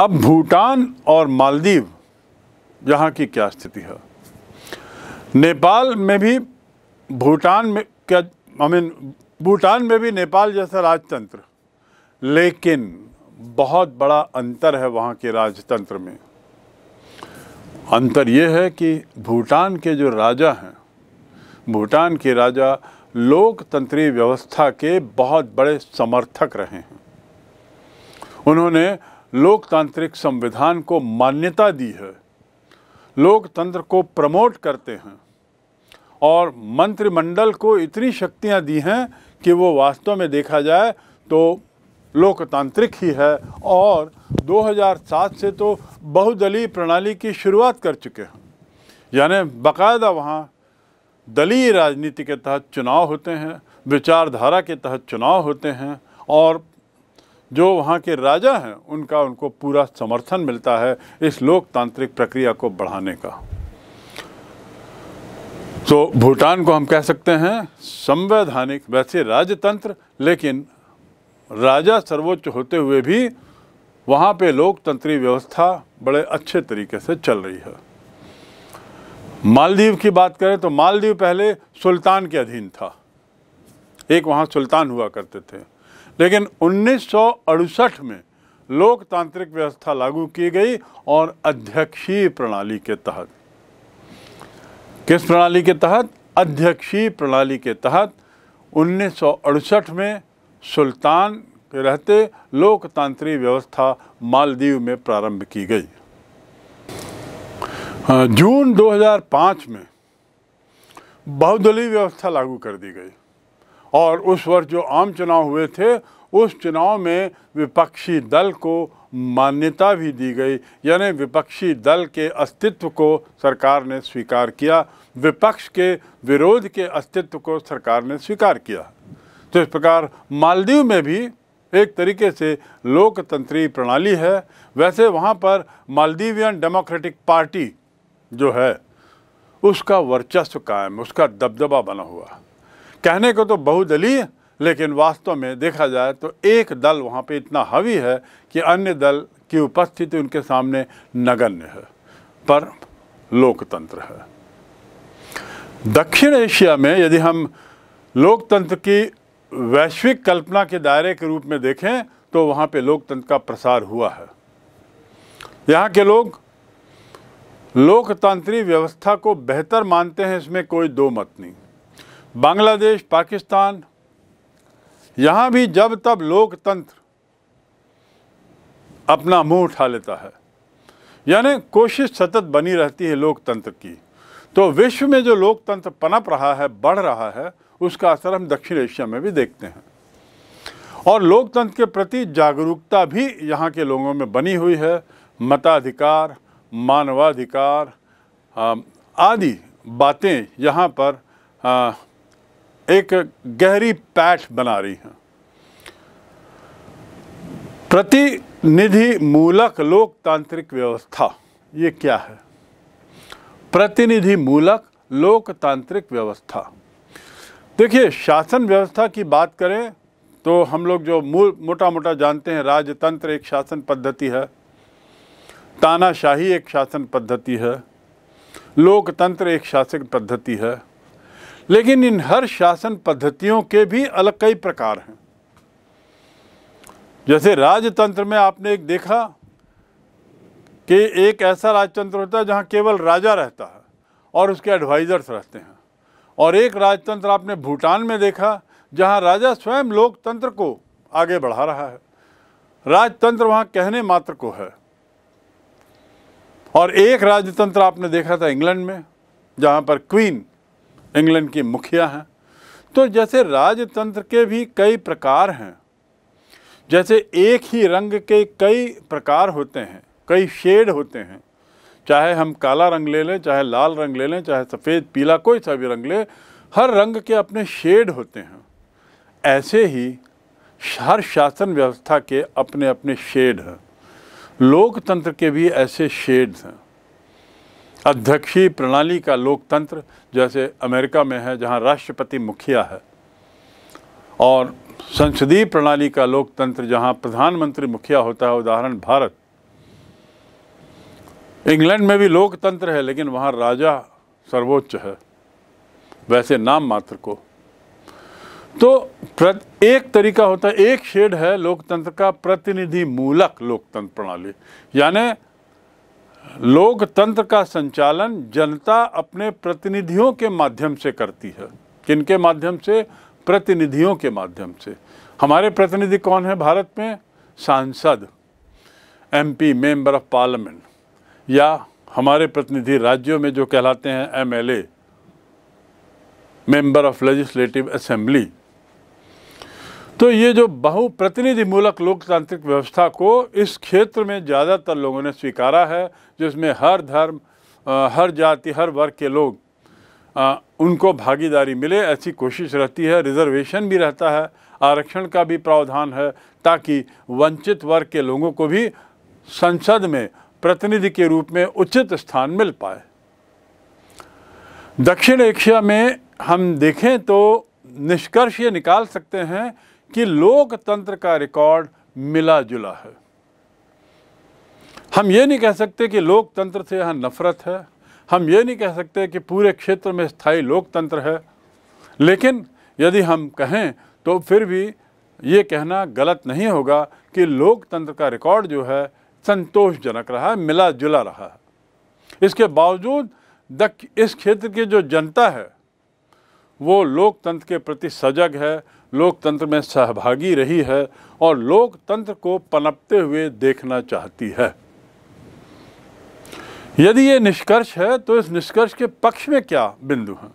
अब भूटान और मालदीव यहाँ की क्या स्थिति है नेपाल में भी भूटान में क्या आई मीन भूटान में भी नेपाल जैसा राजतंत्र लेकिन बहुत बड़ा अंतर है वहाँ के राजतंत्र में अंतर यह है कि भूटान के जो राजा हैं भूटान के राजा लोकतंत्री व्यवस्था के बहुत बड़े समर्थक रहे हैं उन्होंने लोकतांत्रिक संविधान को मान्यता दी है लोकतंत्र को प्रमोट करते हैं और मंत्रिमंडल को इतनी शक्तियां दी हैं कि वो वास्तव में देखा जाए तो लोकतांत्रिक ही है और 2007 से तो बहुदलीय प्रणाली की शुरुआत कर चुके हैं यानी बाकायदा वहाँ दलीय राजनीति के तहत चुनाव होते हैं विचारधारा के तहत चुनाव होते हैं और जो वहाँ के राजा हैं उनका उनको पूरा समर्थन मिलता है इस लोकतांत्रिक प्रक्रिया को बढ़ाने का तो भूटान को हम कह सकते हैं संवैधानिक वैसे राजतंत्र लेकिन राजा सर्वोच्च होते हुए भी वहाँ पे लोकतंत्री व्यवस्था बड़े अच्छे तरीके से चल रही है मालदीव की बात करें तो मालदीव पहले सुल्तान के अधीन था एक वहाँ सुल्तान हुआ करते थे लेकिन उन्नीस में लोकतांत्रिक व्यवस्था लागू की गई और अध्यक्षीय प्रणाली के तहत किस प्रणाली के तहत अध्यक्षीय प्रणाली के तहत उन्नीस में सुल्तान के रहते लोकतांत्रिक व्यवस्था मालदीव में प्रारंभ की गई जून 2005 में बहुदलीय व्यवस्था लागू कर दी गई और उस वर्ष जो आम चुनाव हुए थे उस चुनाव में विपक्षी दल को मान्यता भी दी गई यानी विपक्षी दल के अस्तित्व को सरकार ने स्वीकार किया विपक्ष के विरोध के अस्तित्व को सरकार ने स्वीकार किया तो इस प्रकार मालदीव में भी एक तरीके से लोकतंत्री प्रणाली है वैसे वहाँ पर मालदीवियन डेमोक्रेटिक पार्टी जो है उसका वर्चस्व कायम उसका दबदबा बना हुआ कहने को तो बहुदलीय लेकिन वास्तव में देखा जाए तो एक दल वहाँ पे इतना हावी है कि अन्य दल की उपस्थिति उनके सामने नगण्य है पर लोकतंत्र है दक्षिण एशिया में यदि हम लोकतंत्र की वैश्विक कल्पना के दायरे के रूप में देखें तो वहाँ पे लोकतंत्र का प्रसार हुआ है यहाँ के लोग लोकतांत्रिक व्यवस्था को बेहतर मानते हैं इसमें कोई दो मत नहीं बांग्लादेश पाकिस्तान यहाँ भी जब तब लोकतंत्र अपना मुंह उठा लेता है यानी कोशिश सतत बनी रहती है लोकतंत्र की तो विश्व में जो लोकतंत्र पनप रहा है बढ़ रहा है उसका असर हम दक्षिण एशिया में भी देखते हैं और लोकतंत्र के प्रति जागरूकता भी यहाँ के लोगों में बनी हुई है मताधिकार मानवाधिकार आदि बातें यहाँ पर एक गहरी पैठ बना रही हैं प्रतिनिधि मूलक लोकतांत्रिक व्यवस्था ये क्या है प्रतिनिधि मूलक लोकतांत्रिक व्यवस्था देखिए शासन व्यवस्था की बात करें तो हम लोग जो मूल मोटा मोटा जानते हैं राजतंत्र एक शासन पद्धति है तानाशाही एक शासन पद्धति है लोकतंत्र एक शासन पद्धति है लेकिन इन हर शासन पद्धतियों के भी अलग कई प्रकार हैं जैसे राजतंत्र में आपने एक देखा कि एक ऐसा राजतंत्र होता है जहाँ केवल राजा रहता है और उसके एडवाइज़र्स रहते हैं और एक राजतंत्र आपने भूटान में देखा जहाँ राजा स्वयं लोकतंत्र को आगे बढ़ा रहा है राजतंत्र वहाँ कहने मात्र को है और एक राजतंत्र आपने देखा था इंग्लैंड में जहाँ पर क्वीन इंग्लैंड की मुखिया हैं तो जैसे राजतंत्र के भी कई प्रकार हैं जैसे एक ही रंग के कई प्रकार होते हैं कई शेड होते हैं चाहे हम काला रंग ले लें चाहे लाल रंग ले लें चाहे सफ़ेद पीला कोई सा भी रंग ले हर रंग के अपने शेड होते हैं ऐसे ही हर शासन व्यवस्था के अपने अपने शेड हैं लोकतंत्र के भी ऐसे शेड्स हैं अध्यक्षीय प्रणाली का लोकतंत्र जैसे अमेरिका में है जहां राष्ट्रपति मुखिया है और संसदीय प्रणाली का लोकतंत्र जहां प्रधानमंत्री मुखिया होता है उदाहरण भारत इंग्लैंड में भी लोकतंत्र है लेकिन वहां राजा सर्वोच्च है वैसे नाम मात्र को तो एक तरीका होता है एक शेड है लोकतंत्र का प्रतिनिधि मूलक लोकतंत्र प्रणाली यानी लोकतंत्र का संचालन जनता अपने प्रतिनिधियों के माध्यम से करती है किनके माध्यम से प्रतिनिधियों के माध्यम से हमारे प्रतिनिधि कौन है भारत में सांसद एमपी मेंबर ऑफ पार्लियामेंट या हमारे प्रतिनिधि राज्यों में जो कहलाते हैं MLA member of legislative assembly तो ये जो बहुप्रतिनिधि मूलक लोकतांत्रिक व्यवस्था को इस क्षेत्र में ज़्यादातर लोगों ने स्वीकारा है जिसमें हर धर्म हर जाति हर वर्ग के लोग उनको भागीदारी मिले ऐसी कोशिश रहती है रिजर्वेशन भी रहता है आरक्षण का भी प्रावधान है ताकि वंचित वर्ग के लोगों को भी संसद में प्रतिनिधि के रूप में उचित स्थान मिल पाए दक्षिण एशिया में हम देखें तो निष्कर्ष ये निकाल सकते हैं कि लोकतंत्र का रिकॉर्ड मिला जुला है हम ये नहीं कह सकते कि लोकतंत्र से यहाँ नफरत है हम ये नहीं कह सकते कि पूरे क्षेत्र में स्थायी लोकतंत्र है लेकिन यदि हम कहें तो फिर भी ये कहना गलत नहीं होगा कि लोकतंत्र का रिकॉर्ड जो है संतोषजनक रहा है मिला जुला रहा है इसके बावजूद दक इस क्षेत्र की जो जनता है वो लोकतंत्र के प्रति सजग है लोकतंत्र में सहभागी रही है और लोकतंत्र को पनपते हुए देखना चाहती है यदि ये निष्कर्ष है तो इस निष्कर्ष के पक्ष में क्या बिंदु हैं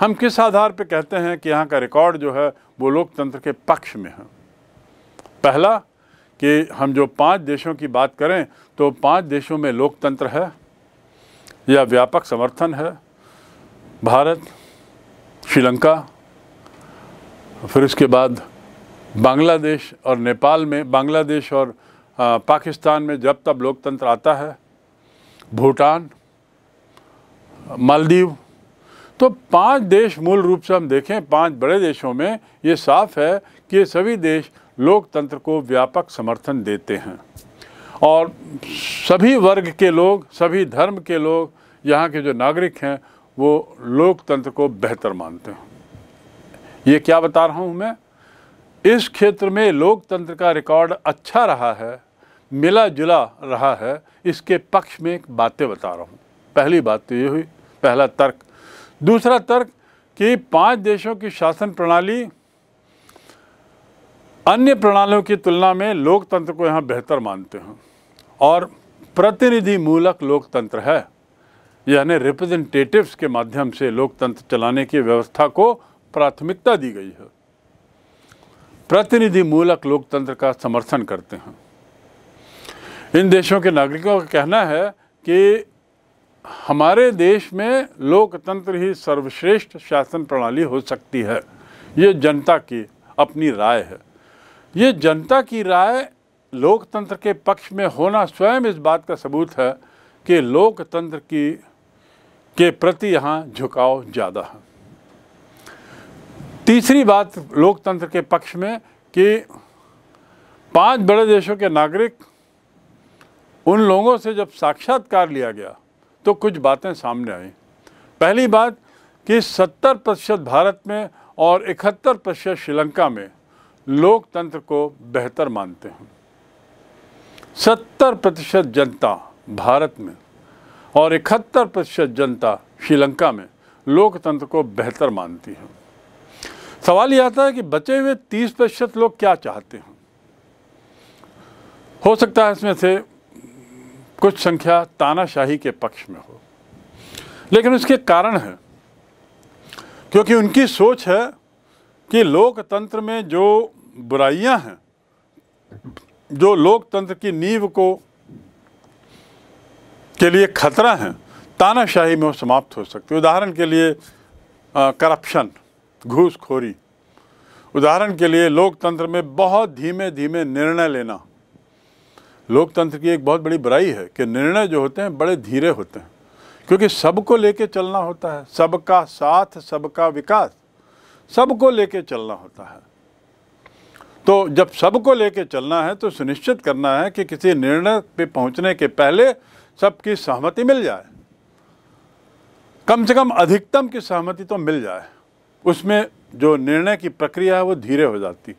हम किस आधार पर कहते हैं कि यहाँ का रिकॉर्ड जो है वो लोकतंत्र के पक्ष में है पहला कि हम जो पांच देशों की बात करें तो पांच देशों में लोकतंत्र है या व्यापक समर्थन है भारत श्रीलंका फिर उसके बाद बांग्लादेश और नेपाल में बांग्लादेश और पाकिस्तान में जब तब लोकतंत्र आता है भूटान मालदीव तो पांच देश मूल रूप से हम देखें पांच बड़े देशों में ये साफ है कि ये सभी देश लोकतंत्र को व्यापक समर्थन देते हैं और सभी वर्ग के लोग सभी धर्म के लोग यहाँ के जो नागरिक हैं वो लोकतंत्र को बेहतर मानते हैं ये क्या बता रहा हूँ मैं इस क्षेत्र में लोकतंत्र का रिकॉर्ड अच्छा रहा है मिला जुला रहा है इसके पक्ष में एक बातें बता रहा हूँ पहली बात तो ये हुई पहला तर्क दूसरा तर्क कि पांच देशों की शासन प्रणाली अन्य प्रणालियों की तुलना में लोकतंत्र को यहाँ बेहतर मानते हैं और प्रतिनिधि मूलक लोकतंत्र है यानी रिप्रेजेंटेटिव्स के माध्यम से लोकतंत्र चलाने की व्यवस्था को प्राथमिकता दी गई है प्रतिनिधि मूलक लोकतंत्र का समर्थन करते हैं इन देशों के नागरिकों का कहना है कि हमारे देश में लोकतंत्र ही सर्वश्रेष्ठ शासन प्रणाली हो सकती है ये जनता की अपनी राय है ये जनता की राय लोकतंत्र के पक्ष में होना स्वयं इस बात का सबूत है कि लोकतंत्र की के प्रति यहाँ झुकाव ज़्यादा है तीसरी बात लोकतंत्र के पक्ष में कि पांच बड़े देशों के नागरिक उन लोगों से जब साक्षात्कार लिया गया तो कुछ बातें सामने आई पहली बात कि 70 प्रतिशत भारत में और इकहत्तर प्रतिशत श्रीलंका में लोकतंत्र को बेहतर मानते हैं 70 प्रतिशत जनता भारत में और इकहत्तर प्रतिशत जनता श्रीलंका में लोकतंत्र को बेहतर मानती है सवाल यह आता है कि बचे हुए तीस प्रतिशत लोग क्या चाहते हैं हो सकता है इसमें से कुछ संख्या तानाशाही के पक्ष में हो लेकिन उसके कारण है क्योंकि उनकी सोच है कि लोकतंत्र में जो बुराइयां हैं जो लोकतंत्र की नींव को के लिए खतरा हैं तानाशाही में वो समाप्त हो सकती है उदाहरण के लिए करप्शन घूसखोरी उदाहरण के लिए लोकतंत्र में बहुत धीमे धीमे निर्णय लेना लोकतंत्र की एक बहुत बड़ी बुराई है कि निर्णय जो होते हैं बड़े धीरे होते हैं क्योंकि सबको लेके चलना होता है सबका साथ सबका विकास सबको लेके चलना होता है तो जब सबको लेके चलना है तो सुनिश्चित करना है कि किसी निर्णय पे पहुंचने के पहले सबकी सहमति मिल जाए कम से कम अधिकतम की सहमति तो मिल जाए उसमें जो निर्णय की प्रक्रिया है वो धीरे हो जाती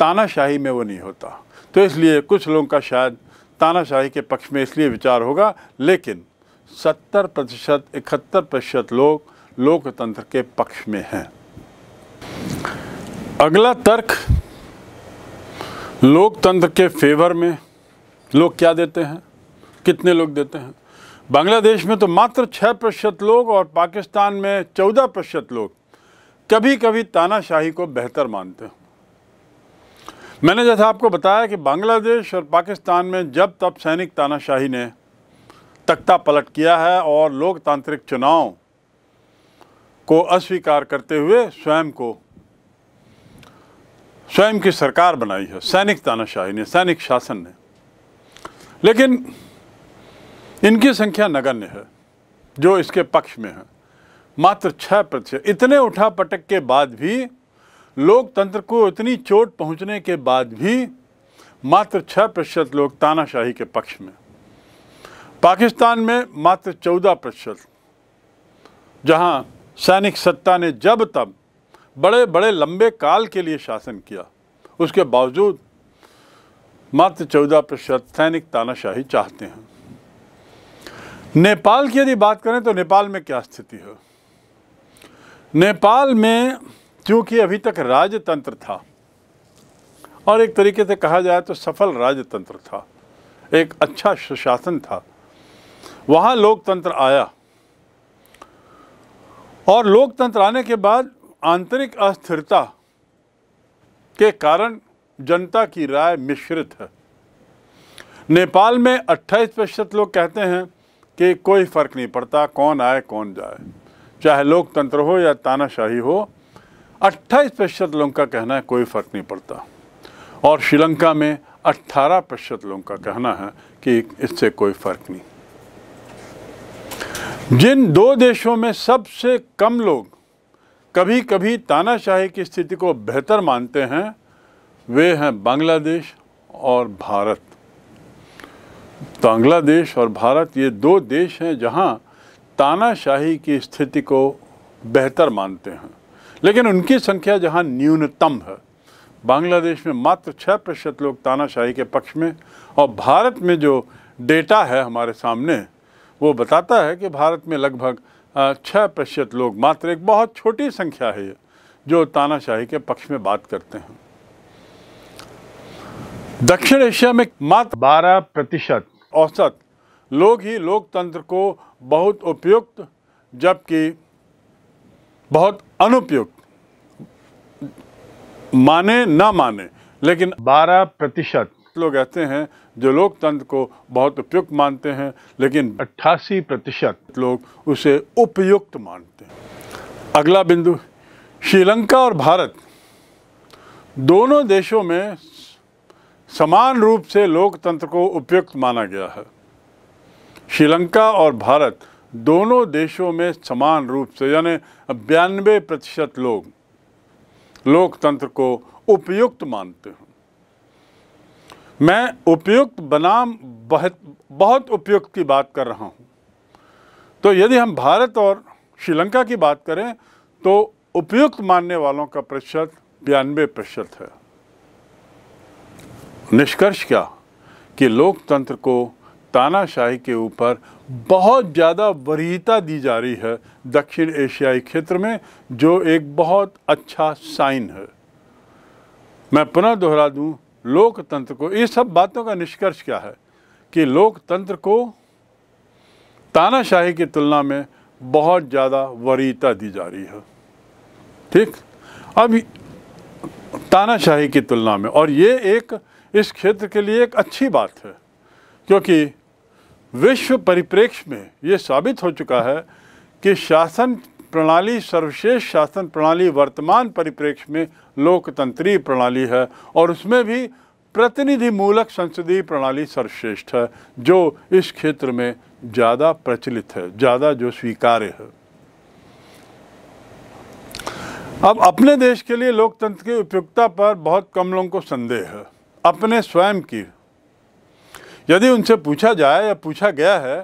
तानाशाही में वो नहीं होता तो इसलिए कुछ लोगों का शायद तानाशाही के पक्ष में इसलिए विचार होगा लेकिन सत्तर प्रतिशत इकहत्तर प्रतिशत लोग लोकतंत्र के पक्ष में हैं अगला तर्क लोकतंत्र के फेवर में लोग क्या देते हैं कितने लोग देते हैं बांग्लादेश में तो मात्र छः प्रतिशत लोग और पाकिस्तान में चौदह प्रतिशत लोग कभी कभी तानाशाही को बेहतर मानते हैं मैंने जैसा आपको बताया कि बांग्लादेश और पाकिस्तान में जब तब सैनिक तानाशाही ने तख्ता पलट किया है और लोकतांत्रिक चुनाव को अस्वीकार करते हुए स्वयं को स्वयं की सरकार बनाई है सैनिक तानाशाही ने सैनिक शासन ने लेकिन इनकी संख्या नगण्य है जो इसके पक्ष में है मात्र छः प्रतिशत इतने उठा पटक के बाद भी लोकतंत्र को इतनी चोट पहुंचने के बाद भी मात्र छः प्रतिशत लोग तानाशाही के पक्ष में पाकिस्तान में मात्र चौदह प्रतिशत जहाँ सैनिक सत्ता ने जब तब बड़े बड़े लंबे काल के लिए शासन किया उसके बावजूद मात्र चौदह प्रतिशत सैनिक तानाशाही चाहते हैं नेपाल की यदि बात करें तो नेपाल में क्या स्थिति है नेपाल में क्योंकि अभी तक राजतंत्र था और एक तरीके से कहा जाए तो सफल राजतंत्र था एक अच्छा सुशासन था वहाँ लोकतंत्र आया और लोकतंत्र आने के बाद आंतरिक अस्थिरता के कारण जनता की राय मिश्रित है नेपाल में 28 प्रतिशत लोग कहते हैं कि कोई फ़र्क नहीं पड़ता कौन आए कौन जाए चाहे लोकतंत्र हो या तानाशाही हो 28 प्रतिशत लोगों का कहना है कोई फ़र्क नहीं पड़ता और श्रीलंका में 18 प्रतिशत लोगों का कहना है कि इससे कोई फ़र्क नहीं जिन दो देशों में सबसे कम लोग कभी कभी तानाशाही की स्थिति को बेहतर मानते हैं वे हैं बांग्लादेश और भारत बांग्लादेश और भारत ये दो देश हैं जहाँ तानाशाही की स्थिति को बेहतर मानते हैं लेकिन उनकी संख्या जहां न्यूनतम है बांग्लादेश में मात्र छः प्रतिशत लोग तानाशाही के पक्ष में और भारत में जो डेटा है हमारे सामने वो बताता है कि भारत में लगभग छः प्रतिशत लोग मात्र एक बहुत छोटी संख्या है जो तानाशाही के पक्ष में बात करते हैं दक्षिण एशिया में मात्र बारह प्रतिशत औसत लोग ही लोकतंत्र को बहुत उपयुक्त जबकि बहुत अनुपयुक्त माने ना माने लेकिन 12 प्रतिशत लोग ऐसे हैं जो लोकतंत्र को बहुत उपयुक्त मानते हैं लेकिन 88 प्रतिशत लोग उसे उपयुक्त मानते हैं अगला बिंदु श्रीलंका और भारत दोनों देशों में समान रूप से लोकतंत्र को उपयुक्त माना गया है श्रीलंका और भारत दोनों देशों में समान रूप से यानी बयानबे प्रतिशत लोग लोकतंत्र को उपयुक्त मानते हैं मैं उपयुक्त बनाम बहुत बहुत उपयुक्त की बात कर रहा हूं तो यदि हम भारत और श्रीलंका की बात करें तो उपयुक्त मानने वालों का प्रतिशत बयानबे प्रतिशत है निष्कर्ष क्या कि लोकतंत्र को तानाशाही के ऊपर बहुत ज़्यादा वरीयता दी जा रही है दक्षिण एशियाई क्षेत्र में जो एक बहुत अच्छा साइन है मैं पुनः दोहरा दूं लोकतंत्र को ये सब बातों का निष्कर्ष क्या है कि लोकतंत्र को तानाशाही की तुलना में बहुत ज़्यादा वरीयता दी जा रही है ठीक अब तानाशाही की तुलना में और ये एक इस क्षेत्र के लिए एक अच्छी बात है क्योंकि विश्व परिप्रेक्ष्य में ये साबित हो चुका है कि शासन प्रणाली सर्वश्रेष्ठ शासन प्रणाली वर्तमान परिप्रेक्ष्य में लोकतंत्री प्रणाली है और उसमें भी प्रतिनिधि मूलक संसदीय प्रणाली सर्वश्रेष्ठ है जो इस क्षेत्र में ज़्यादा प्रचलित है ज़्यादा जो स्वीकार्य है अब अपने देश के लिए लोकतंत्र की उपयुक्तता पर बहुत कम लोगों को संदेह है अपने स्वयं की यदि उनसे पूछा जाए या पूछा गया है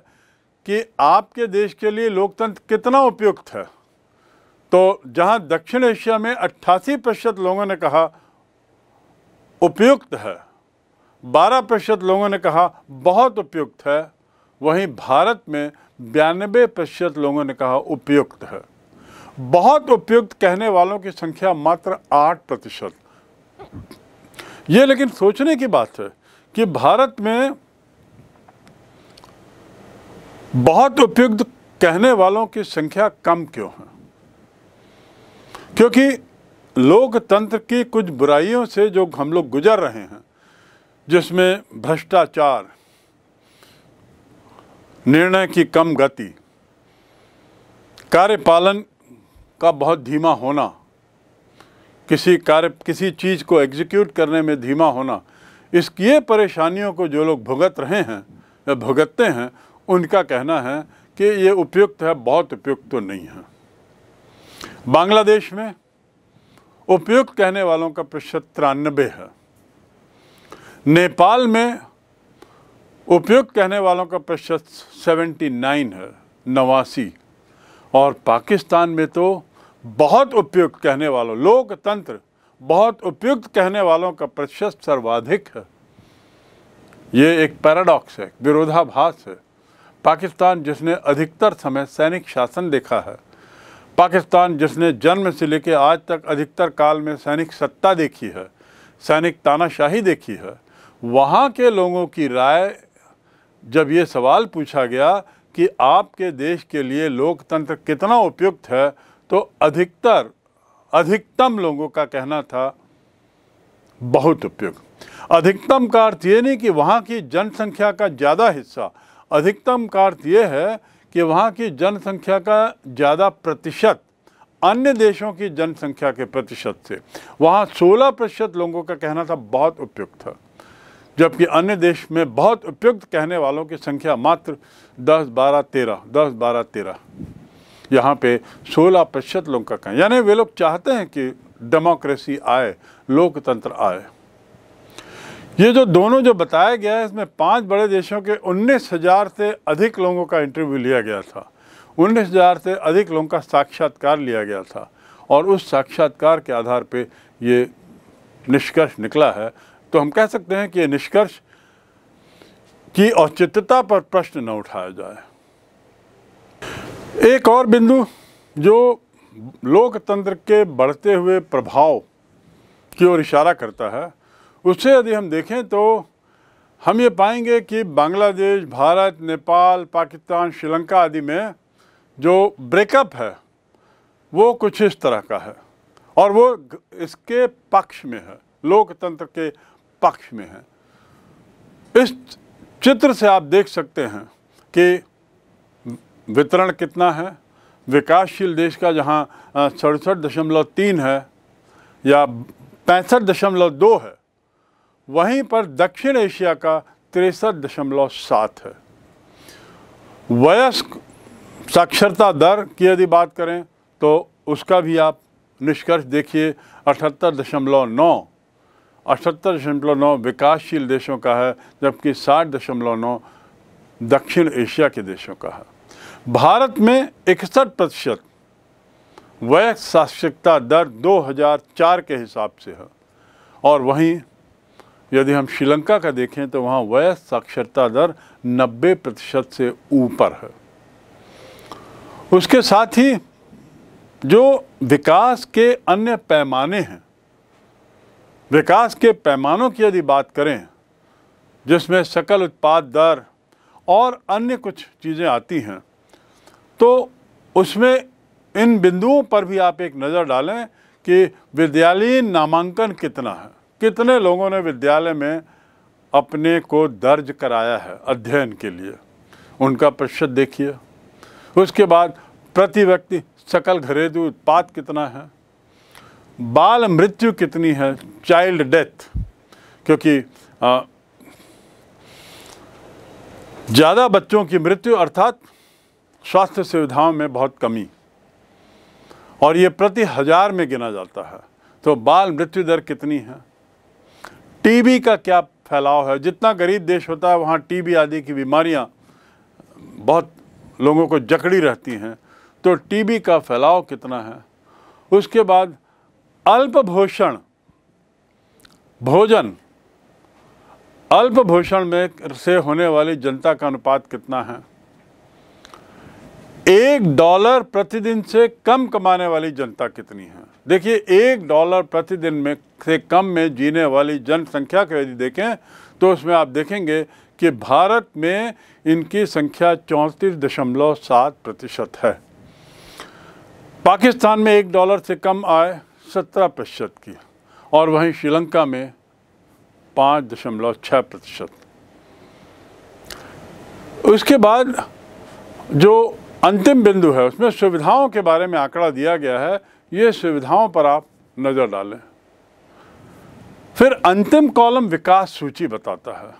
कि आपके देश के लिए लोकतंत्र कितना उपयुक्त है तो जहां दक्षिण एशिया में 88 प्रतिशत लोगों ने कहा उपयुक्त है 12 प्रतिशत लोगों ने कहा बहुत उपयुक्त है वहीं भारत में बयानबे प्रतिशत लोगों ने कहा उपयुक्त है बहुत उपयुक्त कहने वालों की संख्या मात्र आठ प्रतिशत ये लेकिन सोचने की बात है कि भारत में बहुत उपयुक्त कहने वालों की संख्या कम क्यों है क्योंकि लोकतंत्र की कुछ बुराइयों से जो हम लोग गुजर रहे हैं जिसमें भ्रष्टाचार निर्णय की कम गति कार्यपालन का बहुत धीमा होना किसी कार्य किसी चीज़ को एग्जीक्यूट करने में धीमा होना इस ये परेशानियों को जो लोग भुगत रहे हैं या भुगतते हैं उनका कहना है कि ये उपयुक्त है बहुत उपयुक्त तो नहीं है बांग्लादेश में उपयुक्त कहने वालों का प्रतिशत तिरानबे है नेपाल में उपयुक्त कहने वालों का प्रतिशत सेवेंटी नाइन है नवासी और पाकिस्तान में तो बहुत उपयुक्त कहने वालों लोकतंत्र बहुत उपयुक्त कहने वालों का प्रतिशत सर्वाधिक है ये एक पैराडॉक्स है विरोधाभास है पाकिस्तान जिसने अधिकतर समय सैनिक शासन देखा है पाकिस्तान जिसने जन्म से लेकर आज तक अधिकतर काल में सैनिक सत्ता देखी है सैनिक तानाशाही देखी है वहाँ के लोगों की राय जब ये सवाल पूछा गया कि आपके देश के लिए लोकतंत्र कितना उपयुक्त है तो अधिकतर अधिकतम लोगों का कहना था बहुत उपयुक्त अधिकतम का अर्थ ये नहीं कि वहाँ की जनसंख्या का ज़्यादा हिस्सा अधिकतम का अर्थ ये है कि वहाँ की जनसंख्या का ज़्यादा प्रतिशत अन्य देशों की जनसंख्या के प्रतिशत से वहाँ 16 प्रतिशत लोगों का कहना था बहुत उपयुक्त था जबकि अन्य देश में बहुत उपयुक्त कहने वालों की संख्या मात्र 10, 12, 13, 10, 12, 13 यहाँ पे 16 प्रतिशत लोगों का कहना यानी वे लोग चाहते हैं कि डेमोक्रेसी आए लोकतंत्र आए ये जो दोनों जो बताया गया है इसमें पांच बड़े देशों के उन्नीस हज़ार से अधिक लोगों का इंटरव्यू लिया गया था उन्नीस हज़ार से अधिक लोगों का साक्षात्कार लिया गया था और उस साक्षात्कार के आधार पे ये निष्कर्ष निकला है तो हम कह सकते हैं कि ये निष्कर्ष की औचित्यता पर प्रश्न न उठाया जाए एक और बिंदु जो लोकतंत्र के बढ़ते हुए प्रभाव की ओर इशारा करता है उससे यदि हम देखें तो हम ये पाएंगे कि बांग्लादेश भारत नेपाल पाकिस्तान श्रीलंका आदि में जो ब्रेकअप है वो कुछ इस तरह का है और वो इसके पक्ष में है लोकतंत्र के पक्ष में है इस चित्र से आप देख सकते हैं कि वितरण कितना है विकासशील देश का जहाँ सड़सठ दशमलव तीन है या पैंसठ दशमलव दो है वहीं पर दक्षिण एशिया का तिरसठ दशमलव सात है वयस्क साक्षरता दर की यदि बात करें तो उसका भी आप निष्कर्ष देखिए अठहत्तर दशमलव नौ अठहत्तर दशमलव नौ विकासशील देशों का है जबकि साठ दशमलव नौ दक्षिण एशिया के देशों का है भारत में इकसठ प्रतिशत वयस्क साक्षरता दर 2004 के हिसाब से है और वहीं यदि हम श्रीलंका का देखें तो वहाँ वयस्क साक्षरता दर 90 प्रतिशत से ऊपर है उसके साथ ही जो विकास के अन्य पैमाने हैं विकास के पैमानों की यदि बात करें जिसमें सकल उत्पाद दर और अन्य कुछ चीज़ें आती हैं तो उसमें इन बिंदुओं पर भी आप एक नज़र डालें कि विद्यालयीन नामांकन कितना है कितने लोगों ने विद्यालय में अपने को दर्ज कराया है अध्ययन के लिए उनका प्रतिशत देखिए उसके बाद प्रति व्यक्ति सकल घरेलू उत्पाद कितना है बाल मृत्यु कितनी है चाइल्ड डेथ क्योंकि ज़्यादा बच्चों की मृत्यु अर्थात स्वास्थ्य सुविधाओं में बहुत कमी और ये प्रति हज़ार में गिना जाता है तो बाल मृत्यु दर कितनी है टीबी का क्या फैलाव है जितना गरीब देश होता है वहाँ टीबी आदि की बीमारियाँ बहुत लोगों को जकड़ी रहती हैं तो टीबी का फैलाव कितना है उसके बाद अल्पभूषण भोजन अल्पभूषण में से होने वाली जनता का अनुपात कितना है एक डॉलर प्रतिदिन से कम कमाने वाली जनता कितनी है देखिए एक डॉलर प्रतिदिन में से कम में जीने वाली जनसंख्या को यदि देखें तो उसमें आप देखेंगे कि भारत में इनकी संख्या चौंतीस दशमलव सात प्रतिशत है पाकिस्तान में एक डॉलर से कम आय सत्रह प्रतिशत की और वहीं श्रीलंका में पाँच दशमलव छः प्रतिशत उसके बाद जो अंतिम बिंदु है उसमें सुविधाओं के बारे में आंकड़ा दिया गया है ये सुविधाओं पर आप नज़र डालें फिर अंतिम कॉलम विकास सूची बताता है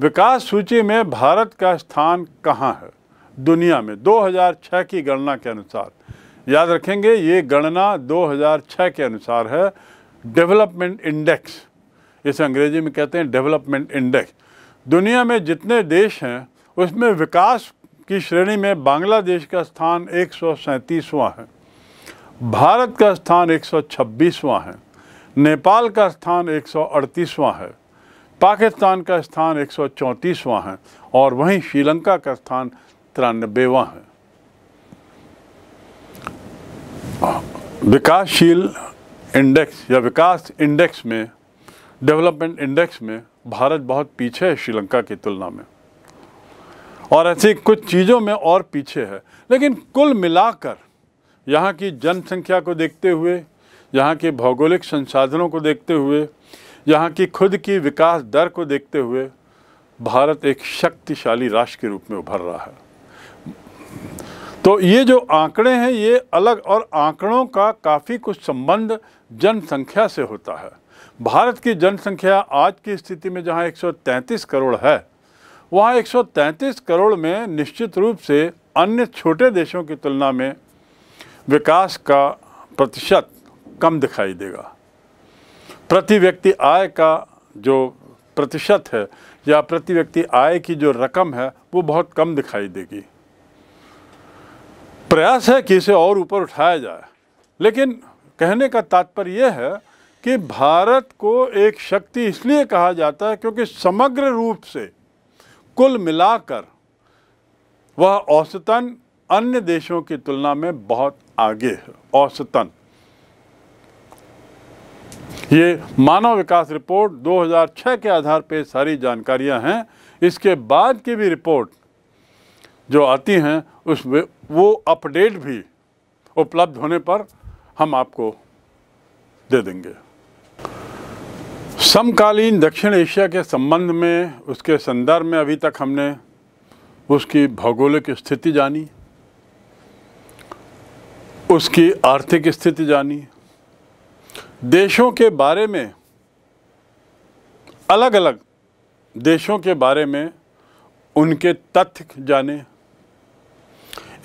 विकास सूची में भारत का स्थान कहाँ है दुनिया में 2006 की गणना के अनुसार याद रखेंगे ये गणना 2006 के अनुसार है डेवलपमेंट इंडेक्स इसे अंग्रेजी में कहते हैं डेवलपमेंट इंडेक्स दुनिया में जितने देश हैं उसमें विकास की श्रेणी में बांग्लादेश का स्थान एक है भारत का स्थान 126वां है नेपाल का स्थान 138वां है पाकिस्तान का स्थान 134वां है और वहीं श्रीलंका का स्थान तिरानबेवा है विकासशील इंडेक्स या विकास इंडेक्स में डेवलपमेंट इंडेक्स में भारत बहुत पीछे है श्रीलंका की तुलना में और ऐसी कुछ चीज़ों में और पीछे है लेकिन कुल मिलाकर यहाँ की जनसंख्या को देखते हुए यहाँ के भौगोलिक संसाधनों को देखते हुए यहाँ की खुद की विकास दर को देखते हुए भारत एक शक्तिशाली राष्ट्र के रूप में उभर रहा है तो ये जो आंकड़े हैं ये अलग और आंकड़ों का काफ़ी कुछ संबंध जनसंख्या से होता है भारत की जनसंख्या आज की स्थिति में जहाँ 133 करोड़ है वहाँ 133 करोड़ में निश्चित रूप से अन्य छोटे देशों की तुलना में विकास का प्रतिशत कम दिखाई देगा प्रति व्यक्ति आय का जो प्रतिशत है या प्रति व्यक्ति आय की जो रकम है वो बहुत कम दिखाई देगी प्रयास है कि इसे और ऊपर उठाया जाए लेकिन कहने का तात्पर्य यह है कि भारत को एक शक्ति इसलिए कहा जाता है क्योंकि समग्र रूप से कुल मिलाकर वह औसतन अन्य देशों की तुलना में बहुत आगे है औसतन ये मानव विकास रिपोर्ट 2006 के आधार पर सारी जानकारियां हैं इसके बाद की भी रिपोर्ट जो आती हैं उसमें वो अपडेट भी उपलब्ध होने पर हम आपको दे देंगे समकालीन दक्षिण एशिया के संबंध में उसके संदर्भ में अभी तक हमने उसकी भौगोलिक स्थिति जानी उसकी आर्थिक स्थिति जानी देशों के बारे में अलग अलग देशों के बारे में उनके तथ्य जाने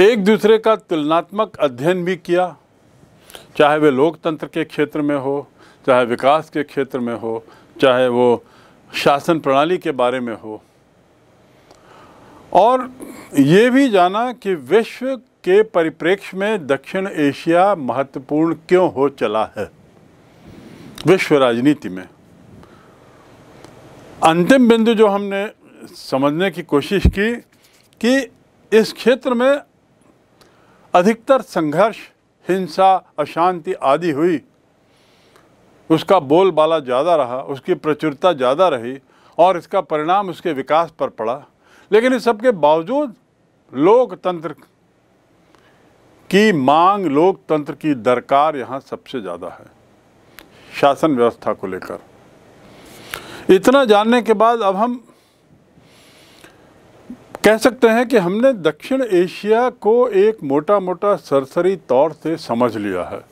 एक दूसरे का तुलनात्मक अध्ययन भी किया चाहे वे लोकतंत्र के क्षेत्र में हो चाहे विकास के क्षेत्र में हो चाहे वो शासन प्रणाली के बारे में हो और ये भी जाना कि विश्व के परिप्रेक्ष्य में दक्षिण एशिया महत्वपूर्ण क्यों हो चला है विश्व राजनीति में अंतिम बिंदु जो हमने समझने की कोशिश की कि इस क्षेत्र में अधिकतर संघर्ष हिंसा अशांति आदि हुई उसका बोलबाला ज़्यादा रहा उसकी प्रचुरता ज़्यादा रही और इसका परिणाम उसके विकास पर पड़ा लेकिन इस सबके बावजूद लोकतंत्र की मांग लोकतंत्र की दरकार यहाँ सबसे ज़्यादा है शासन व्यवस्था को लेकर इतना जानने के बाद अब हम कह सकते हैं कि हमने दक्षिण एशिया को एक मोटा मोटा सरसरी तौर से समझ लिया है